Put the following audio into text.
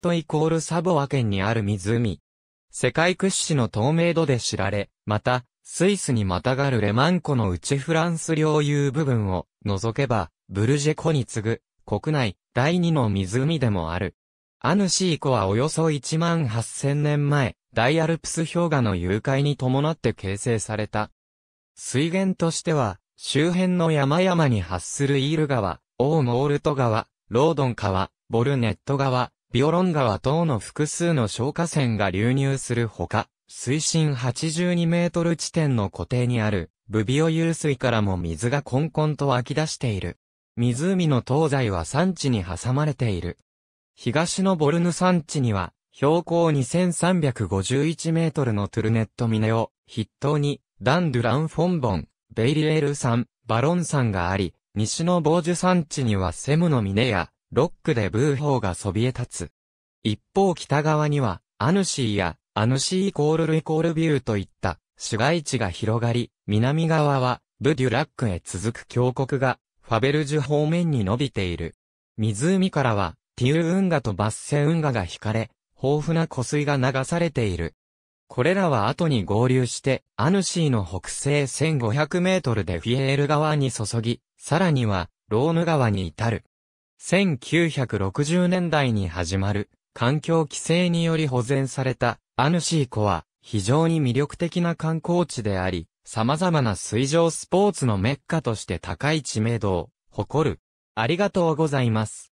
トイコールサボア県にある湖。世界屈指の透明度で知られ、また、スイスにまたがるレマン湖の内フランス領有部分を除けば、ブルジェ湖に次ぐ、国内第二の湖でもある。アヌシー湖はおよそ1万8000年前、大アルプス氷河の融解に伴って形成された。水源としては、周辺の山々に発するイール川、オーモールト川、ロードン川、ボルネット川、ビオロン川等の複数の消火栓が流入するほか、水深82メートル地点の湖底にある、ブビオ湧水からも水がコンコンと湧き出している。湖の東西は山地に挟まれている。東のボルヌ山地には、標高2351メートルのトゥルネット峰を筆頭に、ダン・ドゥ・ラン・フォンボン、ベイリエール山、バロン山があり、西のボージュ山地にはセムの峰や、ロックでブーホーがそびえ立つ。一方北側には、アヌシーや、アヌシーイコールルイコールビューといった、市街地が広がり、南側は、ブデュラックへ続く峡谷が、ファベルジュ方面に伸びている。湖からは、ティウ運河とバッセ運河が引かれ、豊富な湖水が流されている。これらは後に合流して、アヌシーの北西1500メートルでフィエール川に注ぎ、さらには、ローヌ川に至る。1960年代に始まる環境規制により保全されたアヌシー湖は非常に魅力的な観光地であり、様々な水上スポーツのメッカとして高い知名度を誇る。ありがとうございます。